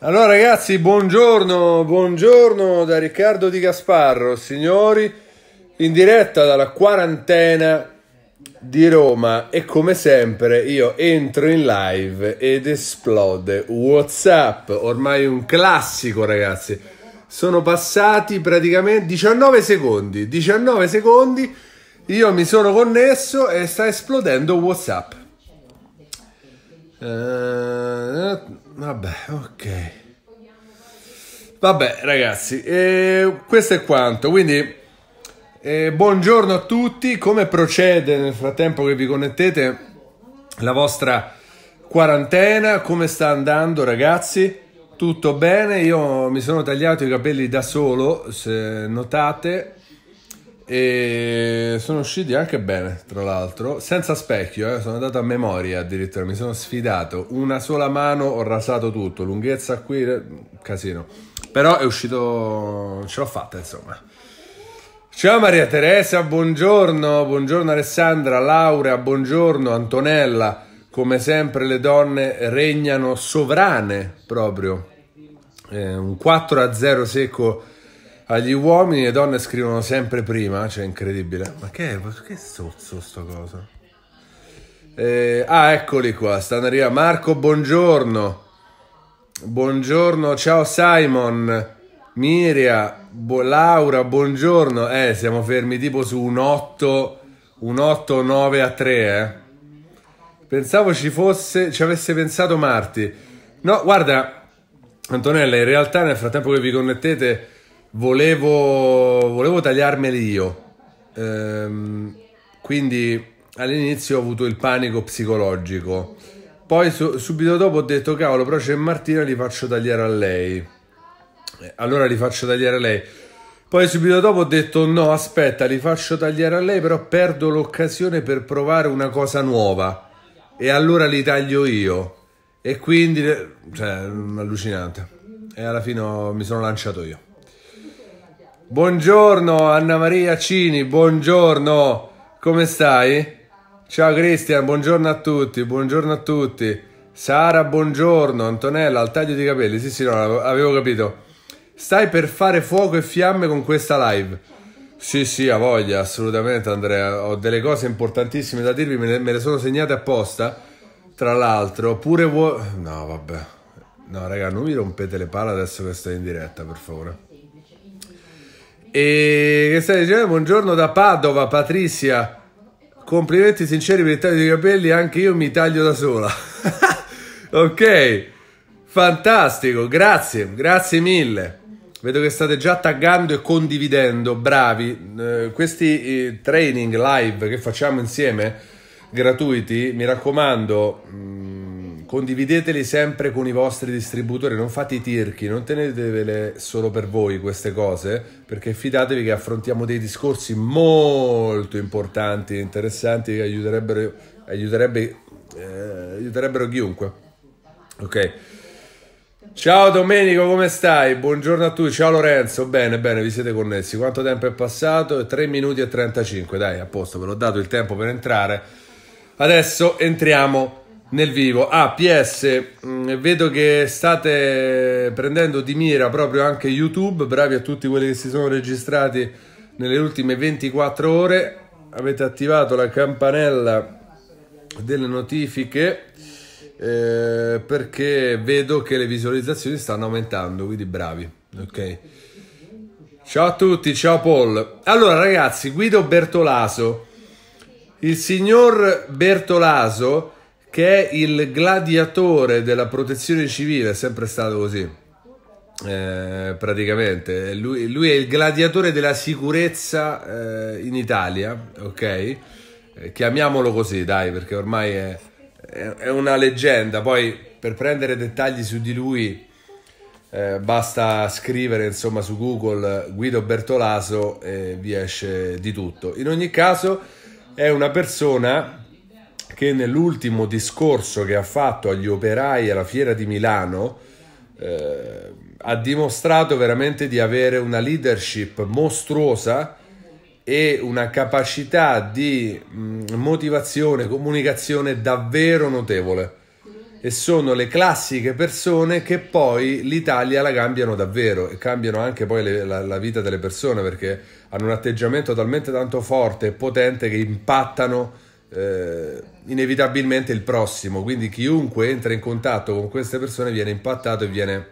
Allora ragazzi, buongiorno, buongiorno da Riccardo Di Gasparro, signori, in diretta dalla quarantena di Roma e come sempre io entro in live ed esplode Whatsapp, ormai un classico ragazzi. Sono passati praticamente 19 secondi, 19 secondi, io mi sono connesso e sta esplodendo Whatsapp. Uh, Vabbè, ok. Vabbè, ragazzi, eh, questo è quanto. Quindi, eh, buongiorno a tutti. Come procede nel frattempo che vi connettete la vostra quarantena? Come sta andando, ragazzi? Tutto bene? Io mi sono tagliato i capelli da solo, se notate e sono usciti anche bene, tra l'altro, senza specchio, eh? sono andato a memoria addirittura, mi sono sfidato, una sola mano ho rasato tutto, lunghezza qui, eh, casino, però è uscito, ce l'ho fatta insomma. Ciao Maria Teresa, buongiorno, buongiorno Alessandra, Laura, buongiorno Antonella, come sempre le donne regnano sovrane proprio, eh, un 4 a 0 secco agli uomini e donne scrivono sempre prima, cioè incredibile. Ma che, che sozzo sto cosa? Eh, ah, eccoli qua, stanno arrivando. Marco, buongiorno. Buongiorno, ciao Simon. Miria, bo- Laura, buongiorno. Eh, siamo fermi tipo su un 8, un 8 9 a 3, eh. Pensavo ci fosse, ci avesse pensato Marti. No, guarda, Antonella, in realtà nel frattempo che vi connettete volevo, volevo tagliarmeli io. Ehm, quindi all'inizio ho avuto il panico psicologico. Poi su, subito dopo ho detto cavolo, però c'è Martina, li faccio tagliare a lei. Eh, allora li faccio tagliare a lei. Poi subito dopo ho detto no, aspetta, li faccio tagliare a lei, però perdo l'occasione per provare una cosa nuova. E allora li taglio io. E quindi, cioè, allucinante. E alla fine mi sono lanciato io. Buongiorno Anna Maria Cini, buongiorno, come stai? Ciao Cristian, buongiorno a tutti, buongiorno a tutti. Sara, buongiorno. Antonella, al taglio di capelli, sì sì, no, avevo capito. Stai per fare fuoco e fiamme con questa live? Sì sì, ha voglia, assolutamente Andrea. Ho delle cose importantissime da dirvi, me le, me le sono segnate apposta. Tra l'altro, pure vuoi... No, vabbè. No, raga, non mi rompete le palle adesso che sto in diretta, per favore. E che stai dicendo? Buongiorno da Padova, Patrizia. Complimenti sinceri per il taglio dei capelli, anche io mi taglio da sola. ok, fantastico, grazie, grazie mille. Vedo che state già taggando e condividendo, bravi. Eh, questi eh, training live che facciamo insieme, gratuiti, mi raccomando... Mh, mm, condivideteli sempre con i vostri distributori, non fate i tirchi, non tenetevele solo per voi queste cose, perché fidatevi che affrontiamo dei discorsi molto importanti e interessanti che aiuterebbero, aiuterebbe, eh, aiuterebbero chiunque. Ok. Ciao Domenico, come stai? Buongiorno a tutti, ciao Lorenzo, bene, bene, vi siete connessi. Quanto tempo è passato? 3 minuti e 35, dai, a posto, ve l'ho dato il tempo per entrare. Adesso entriamo nel vivo. Ah, PS, mm, vedo che state prendendo di mira proprio anche YouTube, bravi a tutti quelli che si sono registrati nelle ultime 24 ore. Avete attivato la campanella delle notifiche eh, perché vedo che le visualizzazioni stanno aumentando, quindi bravi, ok? Ciao a tutti, ciao Paul. Allora ragazzi, Guido Bertolaso. Il signor Bertolaso che è il gladiatore della protezione civile, è sempre stato così. Eh, praticamente lui, lui, è il gladiatore della sicurezza eh, in Italia, ok? Eh, chiamiamolo così, dai, perché ormai è, è, è, una leggenda. Poi per prendere dettagli su di lui eh, basta scrivere insomma su Google Guido Bertolaso e vi esce di tutto. In ogni caso è una persona che nell'ultimo discorso che ha fatto agli operai alla fiera di Milano eh, ha dimostrato veramente di avere una leadership mostruosa e una capacità di mh, mm, motivazione, comunicazione davvero notevole. E sono le classiche persone che poi l'Italia la cambiano davvero e cambiano anche poi le, la, la vita delle persone perché hanno un atteggiamento talmente tanto forte e potente che impattano eh, inevitabilmente il prossimo, quindi chiunque entra in contatto con queste persone viene impattato e viene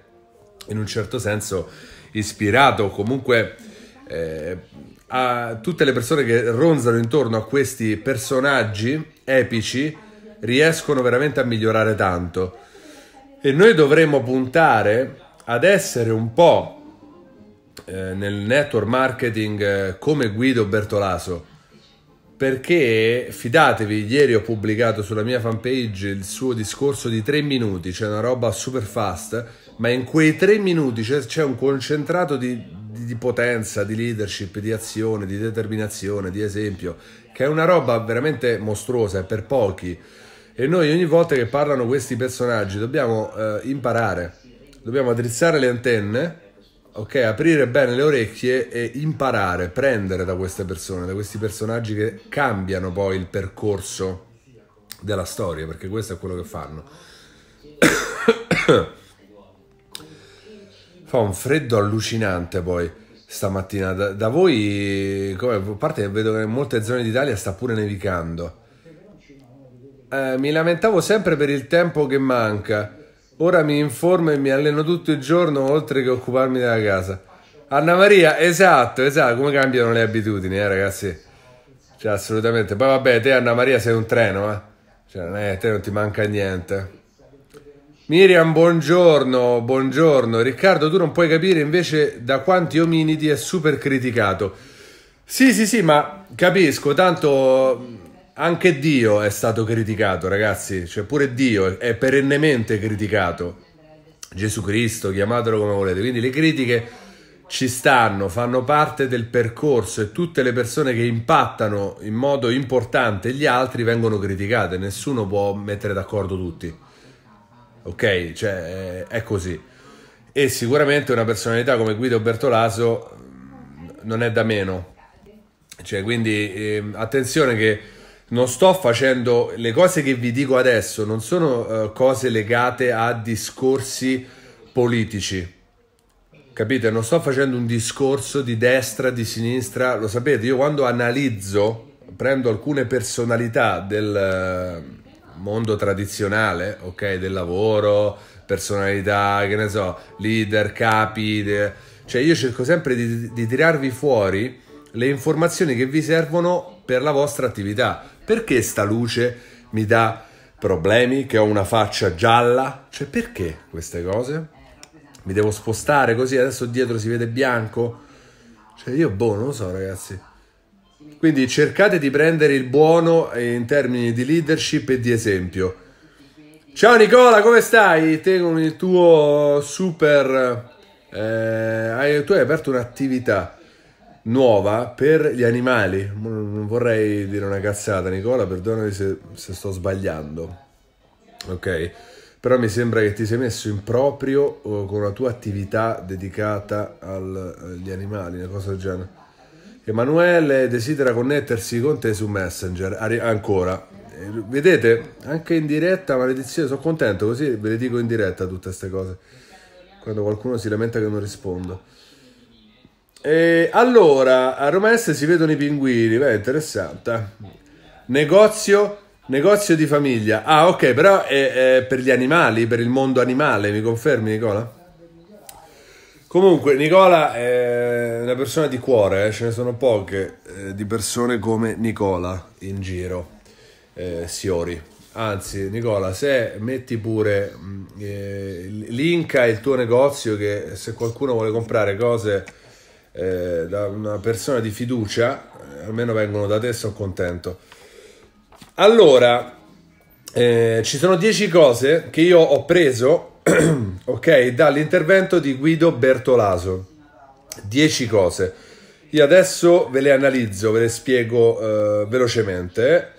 in un certo senso ispirato, comunque eh, a tutte le persone che ronzano intorno a questi personaggi epici riescono veramente a migliorare tanto e noi dovremmo puntare ad essere un po' eh, nel network marketing eh, come Guido Bertolaso perché fidatevi, ieri ho pubblicato sulla mia fanpage il suo discorso di tre minuti, c'è cioè una roba super fast, ma in quei tre minuti c'è, c'è un concentrato di, di, di, potenza, di leadership, di azione, di determinazione, di esempio, che è una roba veramente mostruosa, è per pochi. E noi ogni volta che parlano questi personaggi dobbiamo eh, imparare, dobbiamo drizzare le antenne ok? Aprire bene le orecchie e imparare, prendere da queste persone, da questi personaggi che cambiano poi il percorso della storia, perché questo è quello che fanno. Fa un freddo allucinante poi stamattina. Da, da voi, come, a parte vedo che in molte zone d'Italia sta pure nevicando. Eh, mi lamentavo sempre per il tempo che manca. Ora mi informo e mi alleno tutto il giorno oltre che occuparmi della casa. Anna Maria, esatto, esatto, come cambiano le abitudini, eh, ragazzi. Cioè, assolutamente. Poi vabbè, te Anna Maria sei un treno, eh. Cioè, non è, te non ti manca niente. Miriam, buongiorno, buongiorno. Riccardo, tu non puoi capire invece da quanti ominidi è super criticato. Sì, sì, sì, ma capisco, tanto anche Dio è stato criticato, ragazzi, cioè pure Dio è perennemente criticato. Gesù Cristo, chiamatelo come volete. Quindi le critiche ci stanno, fanno parte del percorso e tutte le persone che impattano in modo importante gli altri vengono criticate, nessuno può mettere d'accordo tutti. Ok? Cioè è così. E sicuramente una personalità come Guido Bertolaso mm, non è da meno. Cioè, quindi eh, attenzione che non sto facendo le cose che vi dico adesso, non sono uh, cose legate a discorsi politici. Capite? Non sto facendo un discorso di destra, di sinistra, lo sapete, io quando analizzo, prendo alcune personalità del eh, mondo tradizionale, ok, del lavoro, personalità, che ne so, leader, capi, de... cioè io cerco sempre di, di tirarvi fuori le informazioni che vi servono per la vostra attività. Perché sta luce mi dà problemi, che ho una faccia gialla? Cioè perché queste cose? Mi devo spostare così, adesso dietro si vede bianco? Cioè io boh, non lo so ragazzi. Quindi cercate di prendere il buono in termini di leadership e di esempio. Ciao Nicola, come stai? Te con il tuo super... Eh, tu hai aperto un'attività nuova per gli animali. Non vorrei dire una cazzata, Nicola, perdonami se, se sto sbagliando. Ok? Però mi sembra che ti sei messo in proprio eh, con la tua attività dedicata al, agli animali, una cosa del genere. Emanuele desidera connettersi con te su Messenger, Arri ancora. Eh, vedete, anche in diretta, maledizione, sono contento, così ve le dico in diretta tutte queste cose. Quando qualcuno si lamenta che non rispondo. E allora, a Roma Est si vedono i pinguini, beh, interessante. Negozio, negozio di famiglia. Ah, ok, però è, è per gli animali, per il mondo animale, mi confermi Nicola? Comunque, Nicola è una persona di cuore, eh? ce ne sono poche eh, di persone come Nicola in giro, eh, Siori. Anzi, Nicola, se metti pure mm, eh, l'Inca è il tuo negozio, che se qualcuno vuole comprare cose eh, da una persona di fiducia, eh, almeno vengono da te, sono contento. Allora, eh, ci sono 10 cose che io ho preso, ok, dall'intervento di Guido Bertolaso. 10 cose. Io adesso ve le analizzo, ve le spiego eh, velocemente,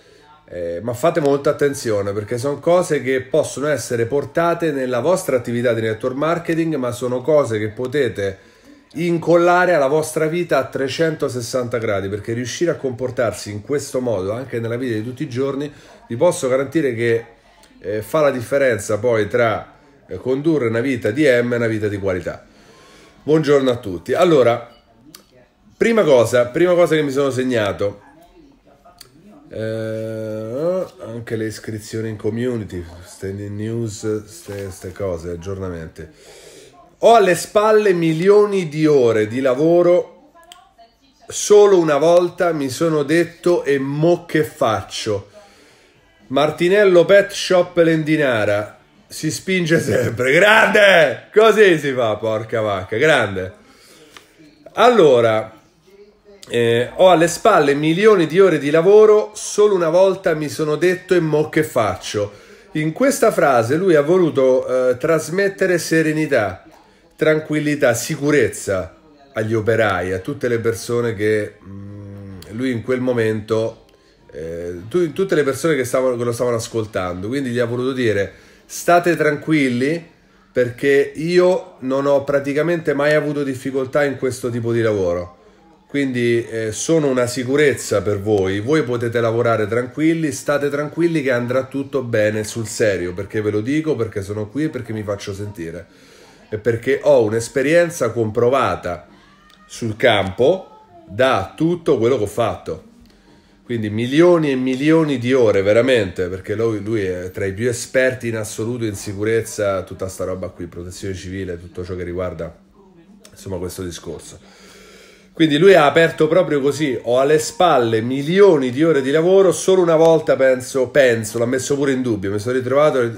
eh, eh ma fate molta attenzione perché sono cose che possono essere portate nella vostra attività di network marketing, ma sono cose che potete incollare alla vostra vita a 360 gradi perché riuscire a comportarsi in questo modo anche nella vita di tutti i giorni vi posso garantire che eh, fa la differenza poi tra eh, condurre una vita di M e una vita di qualità buongiorno a tutti allora prima cosa prima cosa che mi sono segnato eh, anche le iscrizioni in community, stand in news, queste cose, aggiornamenti. Ho alle spalle milioni di ore di lavoro. Solo una volta mi sono detto e mo che faccio. Martinello Pet Shop Lendinara si spinge sempre. Grande! Così si fa, porca vacca, grande. Allora, eh, ho alle spalle milioni di ore di lavoro, solo una volta mi sono detto e mo che faccio. In questa frase lui ha voluto eh, trasmettere serenità tranquillità, sicurezza agli operai, a tutte le persone che mm, lui in quel momento, eh, tutte le persone che, stavano, che lo stavano ascoltando, quindi gli ha voluto dire state tranquilli perché io non ho praticamente mai avuto difficoltà in questo tipo di lavoro. Quindi eh, sono una sicurezza per voi, voi potete lavorare tranquilli, state tranquilli che andrà tutto bene sul serio, perché ve lo dico, perché sono qui e perché mi faccio sentire è perché ho un'esperienza comprovata sul campo da tutto quello che ho fatto. Quindi milioni e milioni di ore, veramente, perché lui, lui è tra i più esperti in assoluto in sicurezza, tutta sta roba qui, protezione civile, tutto ciò che riguarda insomma questo discorso. Quindi lui ha aperto proprio così, ho alle spalle milioni di ore di lavoro, solo una volta penso, penso l'ha messo pure in dubbio, mi sono ritrovato eh,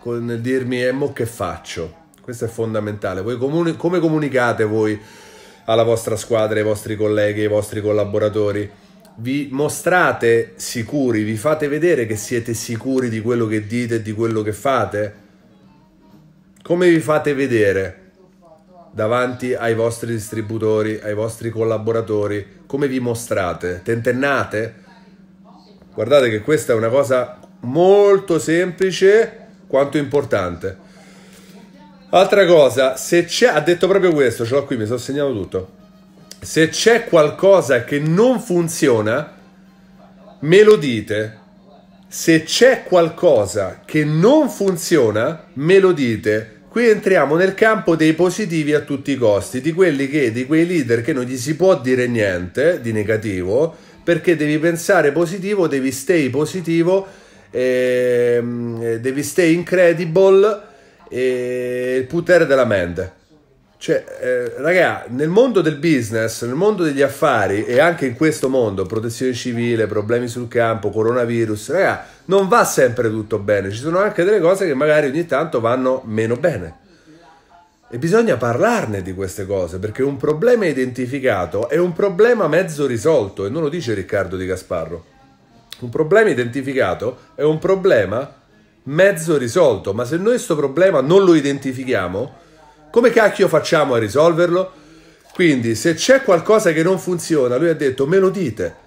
con dirmi e eh, mo che faccio? Questo è fondamentale. Voi comuni- come comunicate voi alla vostra squadra, ai vostri colleghi, ai vostri collaboratori? Vi mostrate sicuri, vi fate vedere che siete sicuri di quello che dite e di quello che fate? Come vi fate vedere? davanti ai vostri distributori, ai vostri collaboratori, come vi mostrate? Tentennate? Guardate che questa è una cosa molto semplice quanto importante. Altra cosa, se c'è, ha detto proprio questo, ce l'ho qui, mi sono segnato tutto. Se c'è qualcosa che non funziona, me lo dite. Se c'è qualcosa che non funziona, me lo dite. Qui entriamo nel campo dei positivi a tutti i costi, di quelli che, di quei leader che non gli si può dire niente di negativo, perché devi pensare positivo, devi stay positivo, ehm, devi stay incredible e il potere della mente. Cioè, eh, raga, nel mondo del business, nel mondo degli affari e anche in questo mondo, protezione civile, problemi sul campo, coronavirus, raga, non va sempre tutto bene. Ci sono anche delle cose che magari ogni tanto vanno meno bene. E bisogna parlarne di queste cose, perché un problema identificato è un problema mezzo risolto, e non lo dice Riccardo Di Gasparro. Un problema identificato è un problema mezzo risolto, ma se noi questo problema non lo identifichiamo, come cacchio facciamo a risolverlo? Quindi se c'è qualcosa che non funziona, lui ha detto me lo dite,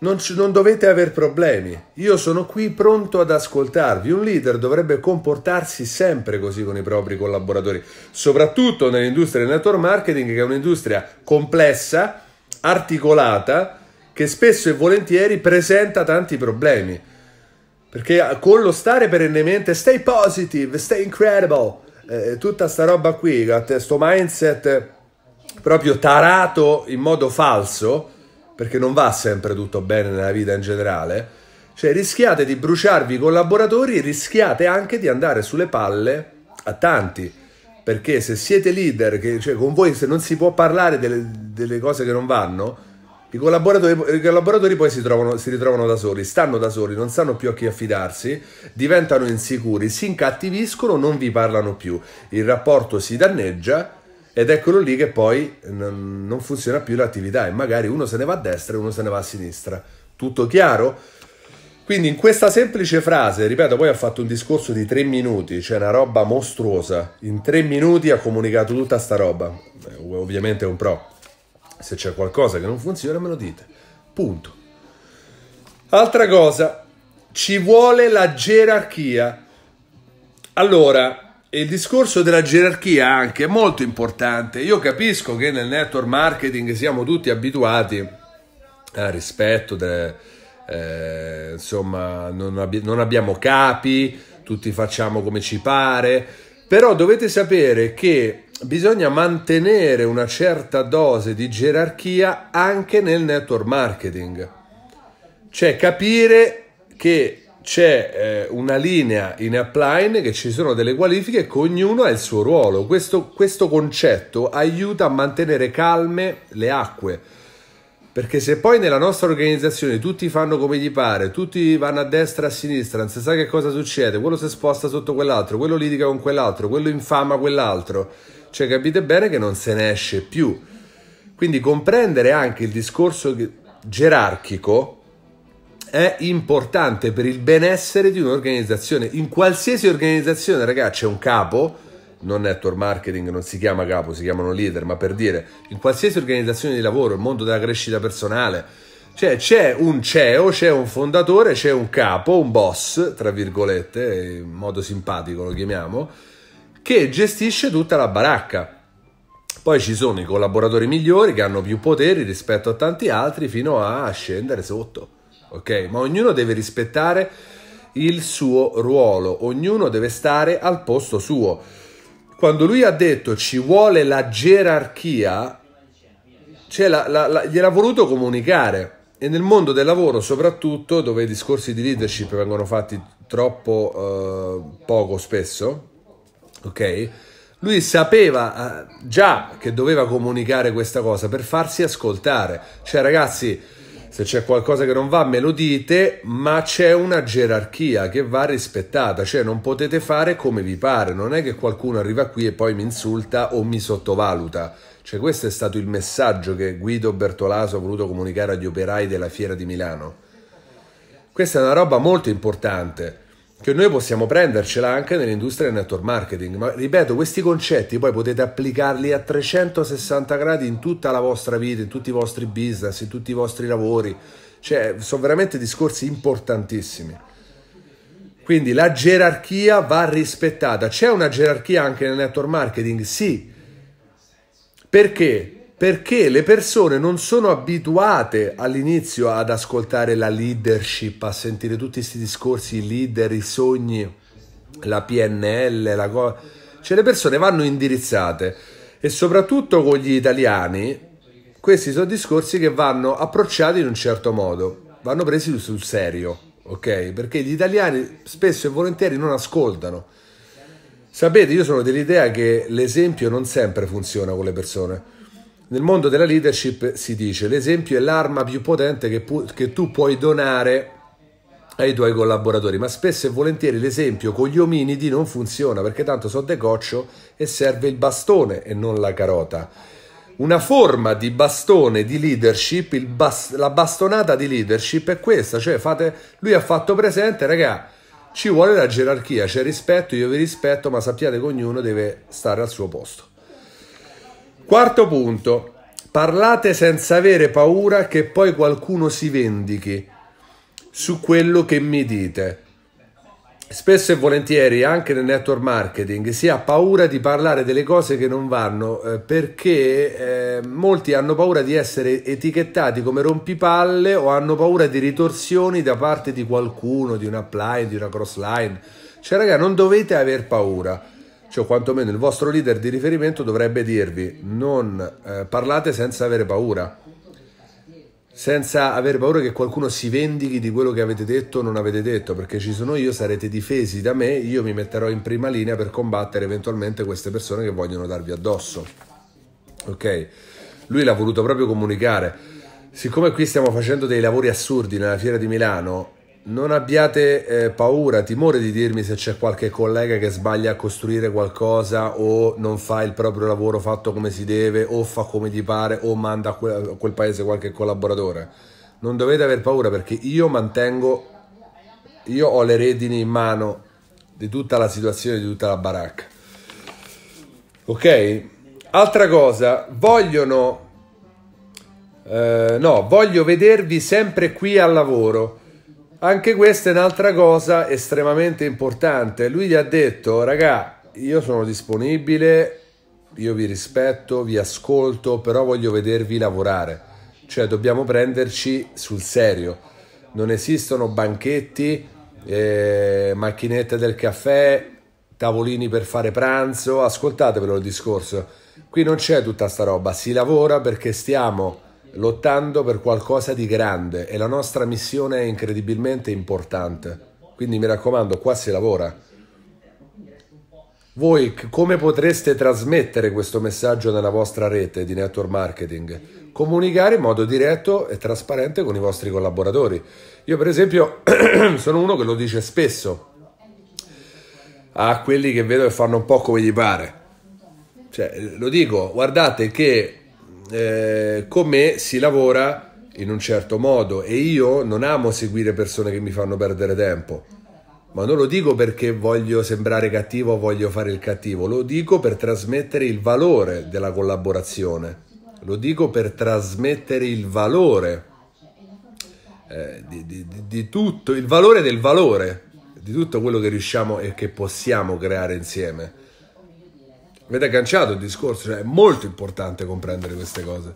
non, non dovete avere problemi, io sono qui pronto ad ascoltarvi. Un leader dovrebbe comportarsi sempre così con i propri collaboratori, soprattutto nell'industria del network marketing che è un'industria complessa, articolata, che spesso e volentieri presenta tanti problemi. Perché ah, con lo stare perennemente stay positive, stay incredible, eh, eh tutta sta roba qui, questo mindset proprio tarato in modo falso, perché non va sempre tutto bene nella vita in generale, cioè rischiate di bruciarvi i collaboratori, rischiate anche di andare sulle palle a tanti, perché se siete leader, che, cioè, con voi se non si può parlare delle, delle cose che non vanno, i collaboratori, I collaboratori, poi si, trovano, si, ritrovano da soli, stanno da soli, non sanno più a chi affidarsi, diventano insicuri, si incattiviscono, non vi parlano più, il rapporto si danneggia ed eccolo lì che poi non funziona più l'attività e magari uno se ne va a destra e uno se ne va a sinistra. Tutto chiaro? Quindi in questa semplice frase, ripeto, poi ha fatto un discorso di tre minuti, cioè una roba mostruosa. In tre minuti ha comunicato tutta sta roba. Beh, ovviamente è un pro. Se c'è qualcosa che non funziona me lo dite. Punto. Altra cosa, ci vuole la gerarchia. Allora, il discorso della gerarchia anche è molto importante. Io capisco che nel network marketing siamo tutti abituati al rispetto, de, eh, insomma, non, abbi- non abbiamo capi, tutti facciamo come ci pare però dovete sapere che bisogna mantenere una certa dose di gerarchia anche nel network marketing. Cioè capire che c'è eh, una linea in upline che ci sono delle qualifiche e che ognuno ha il suo ruolo. Questo, questo concetto aiuta a mantenere calme le acque perché se poi nella nostra organizzazione tutti fanno come gli pare, tutti vanno a destra, e a sinistra, non si sa che cosa succede, quello si sposta sotto quell'altro, quello litiga con quell'altro, quello infama quell'altro, cioè capite bene che non se ne esce più. Quindi comprendere anche il discorso gerarchico è importante per il benessere di un'organizzazione. In qualsiasi organizzazione, ragazzi, c'è un capo, non network marketing, non si chiama capo, si chiamano leader, ma per dire in qualsiasi organizzazione di lavoro, il mondo della crescita personale, cioè c'è un CEO, c'è un fondatore, c'è un capo, un boss, tra virgolette, in modo simpatico lo chiamiamo, che gestisce tutta la baracca. Poi ci sono i collaboratori migliori che hanno più poteri rispetto a tanti altri fino a scendere sotto. Ok? Ma ognuno deve rispettare il suo ruolo, ognuno deve stare al posto suo quando lui ha detto ci vuole la gerarchia, cioè la, la, la, gliel'ha voluto comunicare. E nel mondo del lavoro, soprattutto, dove i discorsi di leadership vengono fatti troppo eh, poco spesso, ok? Lui sapeva eh, già che doveva comunicare questa cosa per farsi ascoltare. Cioè, ragazzi, se c'è qualcosa che non va me lo dite, ma c'è una gerarchia che va rispettata, cioè non potete fare come vi pare, non è che qualcuno arriva qui e poi mi insulta o mi sottovaluta. Cioè questo è stato il messaggio che Guido Bertolaso ha voluto comunicare agli operai della Fiera di Milano. Questa è una roba molto importante che noi possiamo prendercela anche nell'industria del network marketing. Ma ripeto, questi concetti poi potete applicarli a 360 gradi in tutta la vostra vita, in tutti i vostri business, in tutti i vostri lavori. Cioè, sono veramente discorsi importantissimi. Quindi la gerarchia va rispettata. C'è una gerarchia anche nel network marketing? Sì. Perché? perché le persone non sono abituate all'inizio ad ascoltare la leadership, a sentire tutti questi discorsi, i leader, i sogni, la PNL, la cosa. Cioè le persone vanno indirizzate e soprattutto con gli italiani questi sono discorsi che vanno approcciati in un certo modo, vanno presi sul serio, ok? Perché gli italiani spesso e volentieri non ascoltano. Sapete, io sono dell'idea che l'esempio non sempre funziona con le persone nel mondo della leadership si dice l'esempio è l'arma più potente che, pu che tu puoi donare ai tuoi collaboratori, ma spesso e volentieri l'esempio con gli ominidi non funziona perché tanto so decoccio e serve il bastone e non la carota. Una forma di bastone di leadership, bas la bastonata di leadership è questa, cioè fate, lui ha fatto presente, raga, ci vuole la gerarchia, c'è rispetto, io vi rispetto, ma sappiate che ognuno deve stare al suo posto. Quarto punto, parlate senza avere paura che poi qualcuno si vendichi su quello che mi dite. Spesso e volentieri anche nel network marketing si ha paura di parlare delle cose che non vanno eh, perché eh, molti hanno paura di essere etichettati come rompipalle o hanno paura di ritorsioni da parte di qualcuno, di una apply, di una cross line. Cioè, ragazzi non dovete aver paura cioè quantomeno il vostro leader di riferimento dovrebbe dirvi non eh, parlate senza avere paura, senza avere paura che qualcuno si vendichi di quello che avete detto o non avete detto, perché ci sono io, sarete difesi da me, io mi metterò in prima linea per combattere eventualmente queste persone che vogliono darvi addosso. Ok? Lui l'ha voluto proprio comunicare. Siccome qui stiamo facendo dei lavori assurdi nella fiera di Milano, non abbiate eh, paura, timore di dirmi se c'è qualche collega che sbaglia a costruire qualcosa o non fa il proprio lavoro fatto come si deve o fa come gli pare o manda a quel, a quel paese qualche collaboratore. Non dovete aver paura perché io mantengo, io ho le redini in mano di tutta la situazione, di tutta la baracca. Ok? Altra cosa, vogliono... Eh, no, voglio vedervi sempre qui al lavoro anche questa è un'altra cosa estremamente importante. Lui gli ha detto, raga, io sono disponibile, io vi rispetto, vi ascolto, però voglio vedervi lavorare. Cioè dobbiamo prenderci sul serio. Non esistono banchetti, eh, macchinette del caffè, tavolini per fare pranzo. Ascoltatevelo il discorso. Qui non c'è tutta sta roba, si lavora perché stiamo lottando per qualcosa di grande e la nostra missione è incredibilmente importante. Quindi mi raccomando, qua si lavora. Voi come potreste trasmettere questo messaggio nella vostra rete di network marketing? Comunicare in modo diretto e trasparente con i vostri collaboratori. Io per esempio sono uno che lo dice spesso a quelli che vedo che fanno un po' come gli pare. Cioè, lo dico, guardate che eh, con me si lavora in un certo modo e io non amo seguire persone che mi fanno perdere tempo. Ma non lo dico perché voglio sembrare cattivo o voglio fare il cattivo, lo dico per trasmettere il valore della collaborazione, lo dico per trasmettere il valore eh, di, di, di tutto, il valore del valore, di tutto quello che riusciamo e che possiamo creare insieme. Avete agganciato il discorso, cioè è molto importante comprendere queste cose.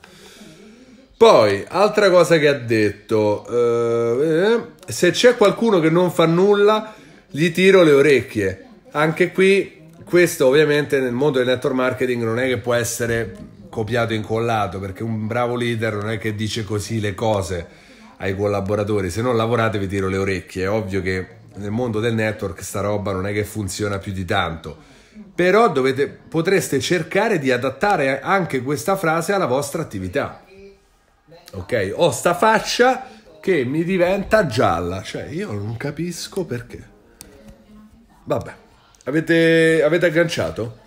Poi, altra cosa che ha detto, eh, se c'è qualcuno che non fa nulla, gli tiro le orecchie. Anche qui, questo ovviamente nel mondo del network marketing non è che può essere copiato e incollato, perché un bravo leader non è che dice così le cose ai collaboratori, se non lavorate vi tiro le orecchie. È ovvio che nel mondo del network sta roba non è che funziona più di tanto però dovete, potreste cercare di adattare anche questa frase alla vostra attività. Ok, ho sta faccia che mi diventa gialla, cioè io non capisco perché. Vabbè, avete, avete agganciato?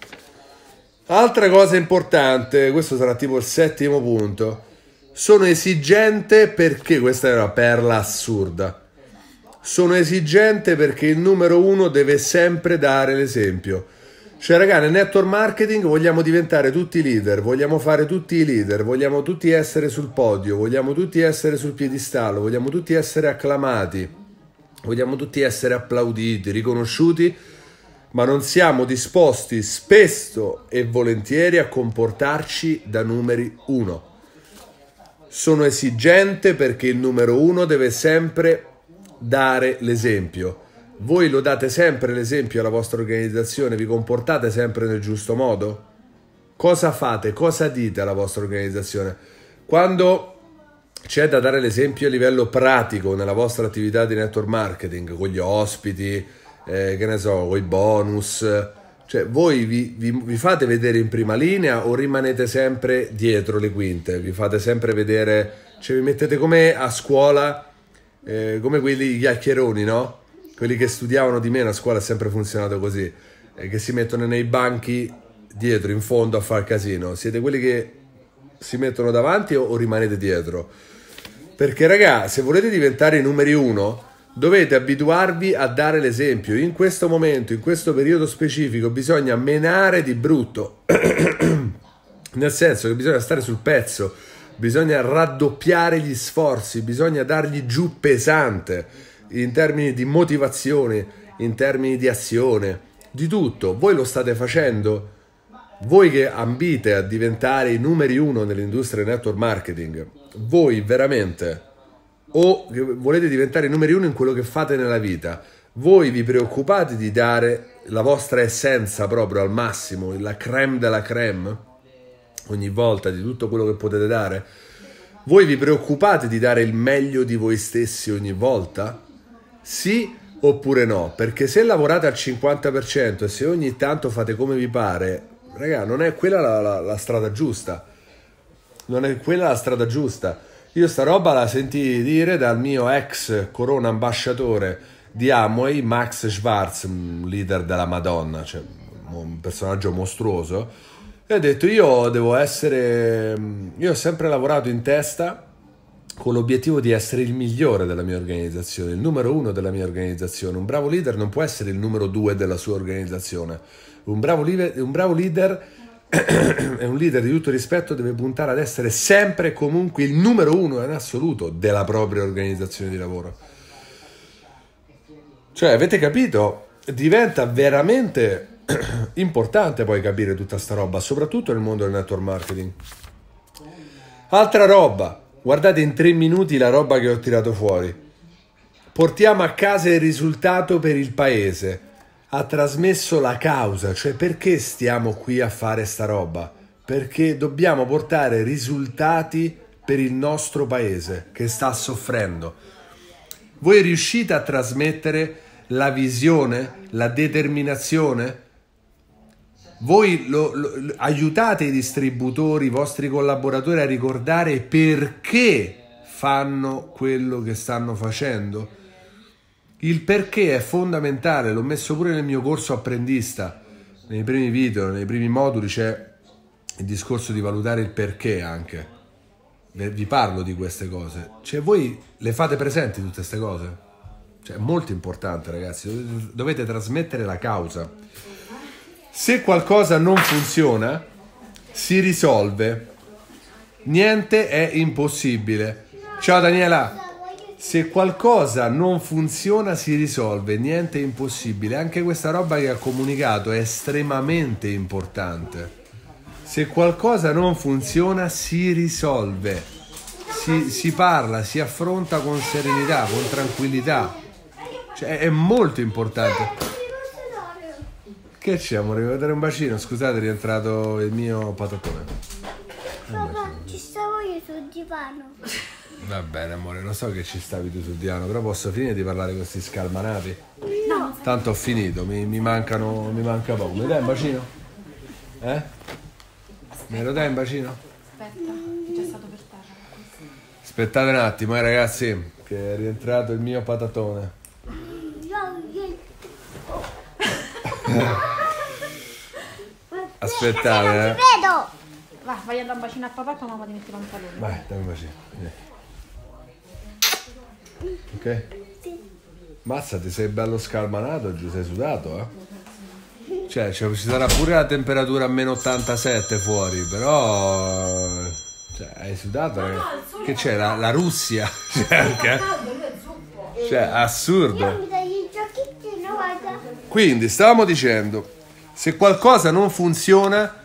Altra cosa importante, questo sarà tipo il settimo punto. Sono esigente perché questa è una perla assurda. Sono esigente perché il numero uno deve sempre dare l'esempio cioè, ragazzi, nel network marketing vogliamo diventare tutti leader, vogliamo fare tutti i leader, vogliamo tutti essere sul podio, vogliamo tutti essere sul piedistallo, vogliamo tutti essere acclamati, vogliamo tutti essere applauditi, riconosciuti, ma non siamo disposti spesso e volentieri a comportarci da numeri uno. Sono esigente perché il numero uno deve sempre dare l'esempio voi lo date sempre l'esempio alla vostra organizzazione? Vi comportate sempre nel giusto modo? Cosa fate? Cosa dite alla vostra organizzazione? Quando c'è da dare l'esempio a livello pratico nella vostra attività di network marketing, con gli ospiti, eh, che ne so, con i bonus. Cioè, voi vi, vi, vi, fate vedere in prima linea o rimanete sempre dietro le quinte? Vi fate sempre vedere, cioè vi mettete come a scuola, eh, come quelli chiacchieroni, no? quelli che studiavano di meno a scuola è sempre funzionato così, eh, che si mettono nei banchi dietro, in fondo a far casino. Siete quelli che si mettono davanti o, o rimanete dietro? Perché raga, se volete diventare i numeri uno, dovete abituarvi a dare l'esempio. In questo momento, in questo periodo specifico, bisogna menare di brutto. Nel senso che bisogna stare sul pezzo, bisogna raddoppiare gli sforzi, bisogna dargli giù pesante in termini di motivazione, in termini di azione, di tutto. Voi lo state facendo? Voi che ambite a diventare i numeri uno nell'industria del network marketing, voi veramente o volete diventare i numeri uno in quello che fate nella vita, voi vi preoccupate di dare la vostra essenza proprio al massimo, la creme della creme, ogni volta di tutto quello che potete dare? Voi vi preoccupate di dare il meglio di voi stessi ogni volta? sì oppure no? Perché se lavorate al 50% e se ogni tanto fate come vi pare, raga, non è quella la, la, la strada giusta. Non è quella la strada giusta. Io sta roba la sentii dire dal mio ex corona ambasciatore di Amway, Max Schwarz, mm, leader della Madonna, cioè un personaggio mostruoso, e ha detto io devo essere... Mm, io ho sempre lavorato in testa con l'obiettivo di essere il migliore della mia organizzazione, il numero uno della mia organizzazione. Un bravo leader non può essere il numero due della sua organizzazione. Un bravo, un bravo leader è un leader di tutto rispetto, deve puntare ad essere sempre e comunque il numero uno in assoluto della propria organizzazione di lavoro. Cioè, avete capito? Diventa veramente importante poi capire tutta sta roba, soprattutto nel mondo del network marketing. Altra roba, Guardate in tre minuti la roba che ho tirato fuori. Portiamo a casa il risultato per il paese. Ha trasmesso la causa, cioè perché stiamo qui a fare sta roba? Perché dobbiamo portare risultati per il nostro paese che sta soffrendo. Voi riuscite a trasmettere la visione, la determinazione, voi lo, lo, aiutate i distributori, i vostri collaboratori a ricordare perché fanno quello che stanno facendo? Il perché è fondamentale, l'ho messo pure nel mio corso apprendista, nei primi video, nei primi moduli c'è il discorso di valutare il perché anche. Vi parlo di queste cose. Cioè voi le fate presenti tutte queste cose? Cioè è molto importante ragazzi, dovete trasmettere la causa. Se qualcosa non funziona, si risolve. Niente è impossibile. Ciao Daniela. Se qualcosa non funziona si risolve, niente è impossibile. Anche questa roba che ha comunicato è estremamente importante. Se qualcosa non funziona si risolve, si, si parla, si affronta con serenità, con tranquillità. Cioè, è molto importante. Che c'è, amore? Vuoi dare un bacino. Scusate, è rientrato il mio patatone. Papà, ci stavo io sul divano. Va bene, amore, lo so che ci stavi tu sul divano, però posso finire di parlare con questi scalmanati? No. Tanto ho finito, mi, mi mancano. mi manca poco. Mi dai un bacino? Eh? Me lo dai un bacino? Aspetta, è già stato per terra. Aspettate un attimo, eh, ragazzi, che è rientrato il mio patatone. Eh. Aspettate. Eh. Non ci ti vedo. Va, vai a dare un bacino a papà che mamma ti mette i pantaloni. Vai, dammi un bacino. Vieni. Ok? Sì. Mazza, ti sei bello scalmanato, ti sei sudato, eh? Cioè, cioè, ci sarà pure la temperatura a meno 87 fuori, però... Cioè, hai sudato? No, no, eh? che c'è? La, la Russia? C'è cioè, anche? cioè assurdo. Quindi, stavamo dicendo, se qualcosa non funziona,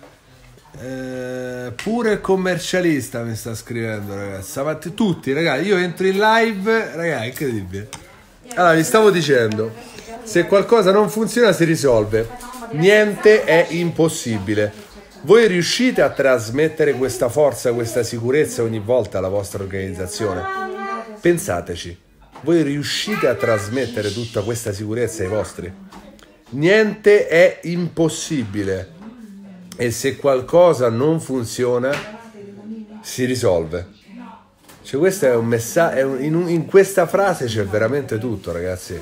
eh, pure il commercialista mi sta scrivendo, ragazzi. tutti, ragazzi, io entro in live, ragazzi, è incredibile. Allora, vi stavo dicendo, se qualcosa non funziona si risolve. Niente è impossibile. Voi riuscite a trasmettere questa forza, questa sicurezza ogni volta alla vostra organizzazione? Pensateci, voi riuscite a trasmettere tutta questa sicurezza ai vostri? Niente è impossibile e se qualcosa non funziona si risolve. Cioè questo è un messaggio, in, in questa frase c'è veramente tutto ragazzi,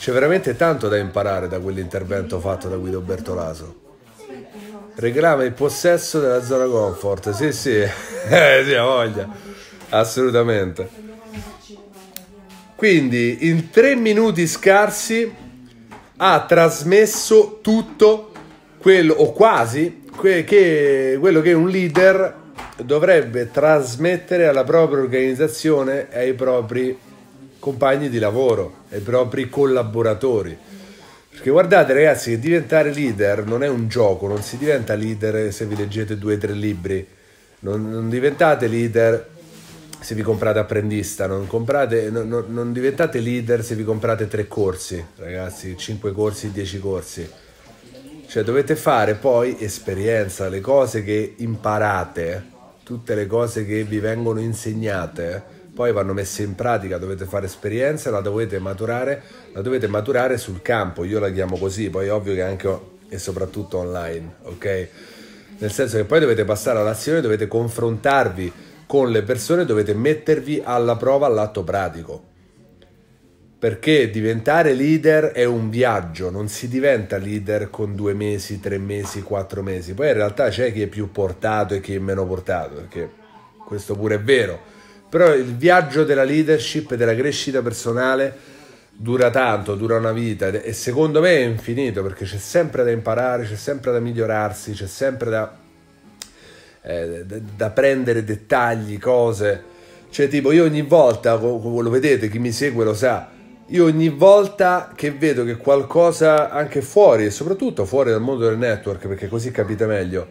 c'è veramente tanto da imparare da quell'intervento fatto da Guido Bertolaso reclama il possesso della zona comfort. Sì, sì, eh, sì, ha voglia, assolutamente. Quindi in tre minuti scarsi ha trasmesso tutto quello, o quasi, que- che, quello che un leader dovrebbe trasmettere alla propria organizzazione e ai propri compagni di lavoro, ai propri collaboratori. Perché guardate ragazzi che diventare leader non è un gioco, non si diventa leader se vi leggete due o tre libri, non, non diventate leader se vi comprate apprendista, non, comprate, no, no, non diventate leader se vi comprate tre corsi, ragazzi, cinque corsi, dieci corsi. Cioè dovete fare poi esperienza, le cose che imparate, tutte le cose che vi vengono insegnate, poi vanno messe in pratica, dovete fare esperienza, la dovete maturare, la dovete maturare sul campo, io la chiamo così, poi ovvio che anche e soprattutto online, ok? Nel senso che poi dovete passare all'azione, dovete confrontarvi con le persone dovete mettervi alla prova all'atto pratico. Perché diventare leader è un viaggio, non si diventa leader con due mesi, tre mesi, quattro mesi. Poi in realtà c'è chi è più portato e chi è meno portato, perché questo pure è vero. Però il viaggio della leadership e della crescita personale dura tanto, dura una vita e secondo me è infinito perché c'è sempre da imparare, c'è sempre da migliorarsi, c'è sempre da eh, da prendere dettagli, cose. Cioè, tipo, io ogni volta, lo vedete, chi mi segue lo sa, io ogni volta che vedo che qualcosa anche fuori, e soprattutto fuori dal mondo del network, perché così capite meglio,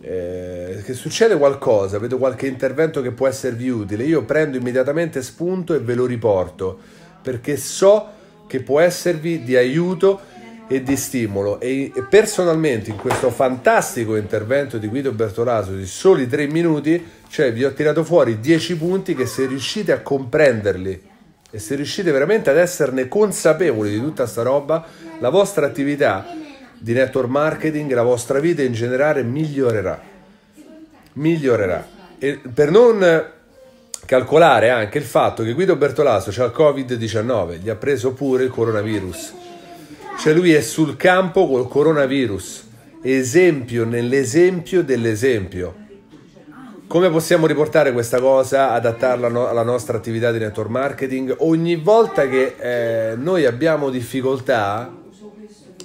eh, che succede qualcosa, vedo qualche intervento che può esservi utile, io prendo immediatamente spunto e ve lo riporto, perché so che può esservi di aiuto e di stimolo e personalmente in questo fantastico intervento di Guido Bertolaso di soli tre minuti cioè vi ho tirato fuori dieci punti che se riuscite a comprenderli e se riuscite veramente ad esserne consapevoli di tutta sta roba la vostra attività di network marketing la vostra vita in generale migliorerà migliorerà e per non calcolare anche il fatto che Guido Bertolaso ha il covid-19 gli ha preso pure il coronavirus cioè lui è sul campo col coronavirus, esempio nell'esempio dell'esempio. Come possiamo riportare questa cosa, adattarla alla nostra attività di network marketing? Ogni volta che eh, noi abbiamo difficoltà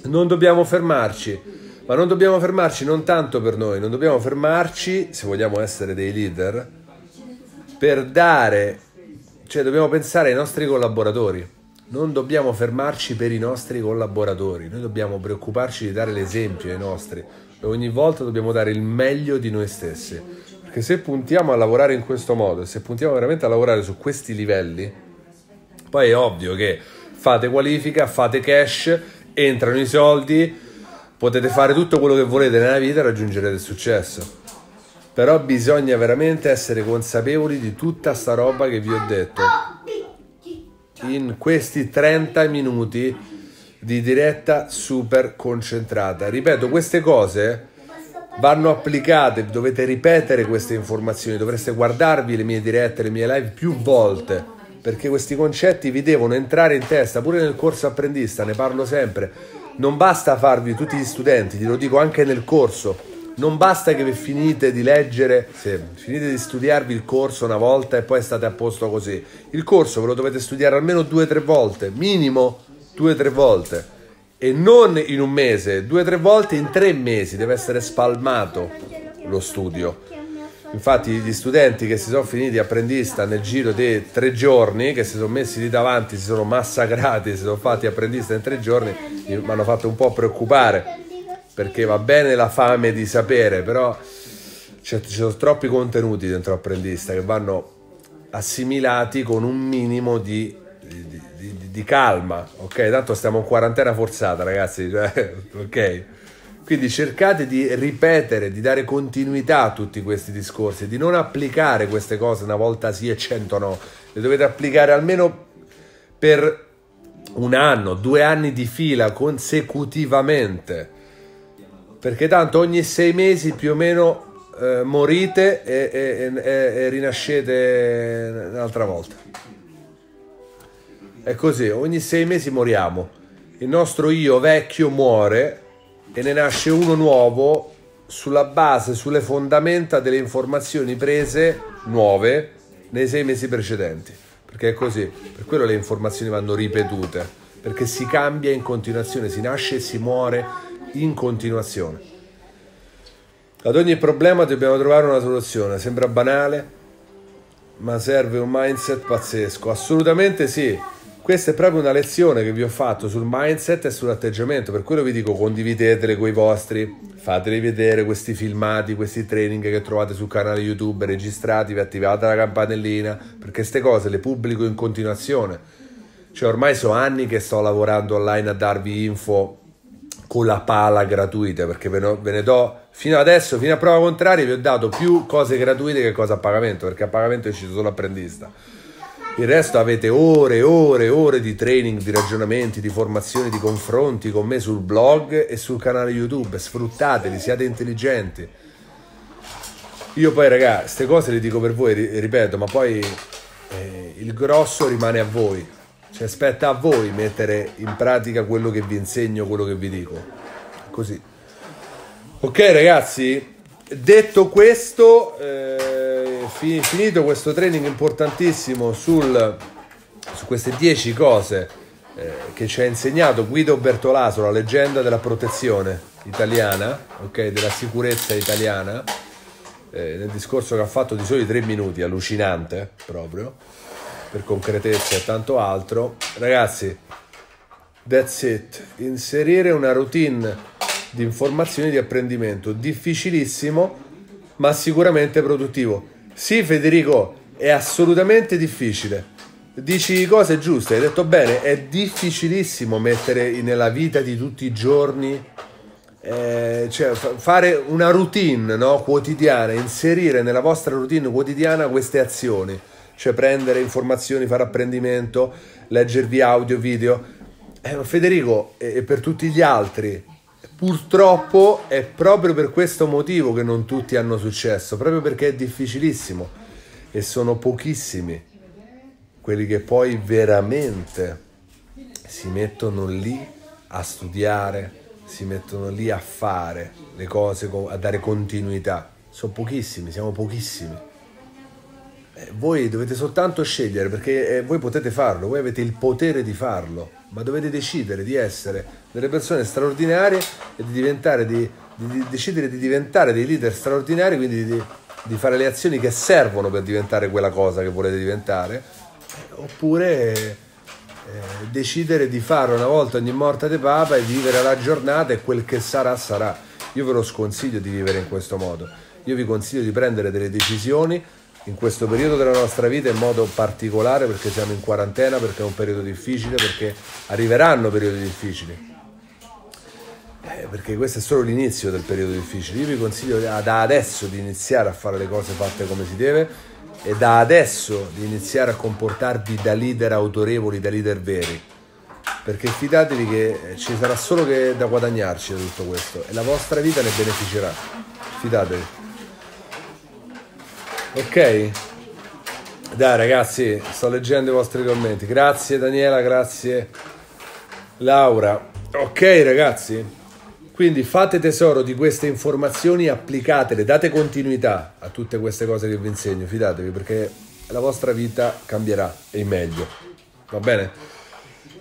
non dobbiamo fermarci, ma non dobbiamo fermarci non tanto per noi, non dobbiamo fermarci, se vogliamo essere dei leader, per dare, cioè dobbiamo pensare ai nostri collaboratori non dobbiamo fermarci per i nostri collaboratori, noi dobbiamo preoccuparci di dare l'esempio ai nostri e ogni volta dobbiamo dare il meglio di noi stessi. Perché se puntiamo a lavorare in questo modo, se puntiamo veramente a lavorare su questi livelli, poi è ovvio che fate qualifica, fate cash, entrano i soldi, potete fare tutto quello che volete nella vita e raggiungerete il successo. Però bisogna veramente essere consapevoli di tutta sta roba che vi ho detto in questi 30 minuti di diretta super concentrata. Ripeto, queste cose vanno applicate, dovete ripetere queste informazioni, dovreste guardarvi le mie dirette, le mie live più volte, perché questi concetti vi devono entrare in testa, pure nel corso apprendista, ne parlo sempre. Non basta farvi tutti gli studenti, glielo dico anche nel corso non basta che vi finite di leggere, se finite di studiarvi il corso una volta e poi state a posto così. Il corso ve lo dovete studiare almeno due o tre volte, minimo due o tre volte. E non in un mese, due o tre volte in tre mesi, deve essere spalmato lo studio. Infatti gli studenti che si sono finiti apprendista nel giro di tre giorni, che si sono messi lì davanti, si sono massacrati, si sono fatti apprendista in tre giorni, mi hanno fatto un po' preoccupare perché va bene la fame di sapere, però ci sono troppi contenuti dentro apprendista che vanno assimilati con un minimo di, di, di, di calma, ok? Tanto stiamo in quarantena forzata, ragazzi, cioè, ok? Quindi cercate di ripetere, di dare continuità a tutti questi discorsi, di non applicare queste cose una volta sì e cento no, le dovete applicare almeno per un anno, due anni di fila consecutivamente perché tanto ogni sei mesi più o meno eh, morite e, e, e, e, rinascete un'altra volta. È così, ogni sei mesi moriamo. Il nostro io vecchio muore e ne nasce uno nuovo sulla base, sulle fondamenta delle informazioni prese nuove nei sei mesi precedenti. Perché è così, per quello le informazioni vanno ripetute, perché si cambia in continuazione, si nasce e si muore in continuazione. Ad ogni problema dobbiamo trovare una soluzione, sembra banale, ma serve un mindset pazzesco. Assolutamente sì. Questa è proprio una lezione che vi ho fatto sul mindset e sull'atteggiamento, per quello vi dico condividetele con i vostri, fateli vedere questi filmati, questi training che trovate sul canale YouTube, registratevi, attivate la campanellina, perché queste cose le pubblico in continuazione. Cioè ormai sono anni che sto lavorando online a darvi info con la pala gratuita perché ve ne, ve ne, do fino adesso, fino a prova contraria, vi ho dato più cose gratuite che cose a pagamento perché a pagamento è uscito solo apprendista. Il resto avete ore e ore e ore di training, di ragionamenti, di formazioni, di confronti con me sul blog e sul canale YouTube. Sfruttateli, siate intelligenti. Io poi, ragazzi, queste cose le dico per voi, ripeto, ma poi eh, il grosso rimane a voi. Ci aspetta a voi mettere in pratica quello che vi insegno, quello che vi dico. Così. Ok, ragazzi, detto questo, eh, finito questo training importantissimo sul, su queste 10 cose eh, che ci ha insegnato Guido Bertolaso, la leggenda della protezione italiana, ok, della sicurezza italiana, eh, nel discorso che ha fatto di soli 3 minuti, allucinante proprio per concretezza e tanto altro. Ragazzi, that's it. Inserire una routine di informazioni di apprendimento difficilissimo, ma sicuramente produttivo. Sì, Federico, è assolutamente difficile. Dici cose giuste, hai detto bene, è difficilissimo mettere nella vita di tutti i giorni, eh, cioè fare una routine no, quotidiana, inserire nella vostra routine quotidiana queste azioni cioè prendere informazioni, fare apprendimento, leggervi audio, video. Eh, Federico, e per tutti gli altri, purtroppo è proprio per questo motivo che non tutti hanno successo, proprio perché è difficilissimo e sono pochissimi quelli che poi veramente si mettono lì a studiare, si mettono lì a fare le cose, a dare continuità. Sono pochissimi, siamo pochissimi. Eh, voi dovete soltanto scegliere perché eh, voi potete farlo, voi avete il potere di farlo, ma dovete decidere di essere delle persone straordinarie e di diventare di, di, di decidere di diventare dei leader straordinari, quindi di, di, fare le azioni che servono per diventare quella cosa che volete diventare, eh, oppure eh, decidere di fare una volta ogni morta di papa e vivere la giornata e quel che sarà sarà. Io ve lo sconsiglio di vivere in questo modo. Io vi consiglio di prendere delle decisioni in questo periodo della nostra vita in modo particolare perché siamo in quarantena, perché è un periodo difficile, perché arriveranno periodi difficili. Eh, perché questo è solo l'inizio del periodo difficile. Io vi consiglio da adesso di iniziare a fare le cose fatte come si deve e da adesso di iniziare a comportarvi da leader autorevoli, da leader veri. Perché fidatevi che eh, ci sarà solo che da guadagnarci da tutto questo e la vostra vita ne beneficerà. Fidatevi. Ok? Dai ragazzi, sto leggendo i vostri commenti. Grazie Daniela, grazie Laura. Ok ragazzi, quindi fate tesoro di queste informazioni, applicatele, date continuità a tutte queste cose che vi insegno, fidatevi perché la vostra vita cambierà e in meglio. Va bene?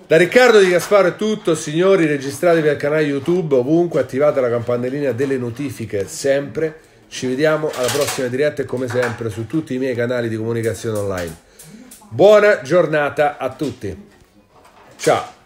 Da Riccardo di Gasparo è tutto, signori, registratevi al canale YouTube ovunque, attivate la campanellina delle notifiche sempre ci vediamo alla prossima diretta e come sempre su tutti i miei canali di comunicazione online. Buona giornata a tutti. Ciao.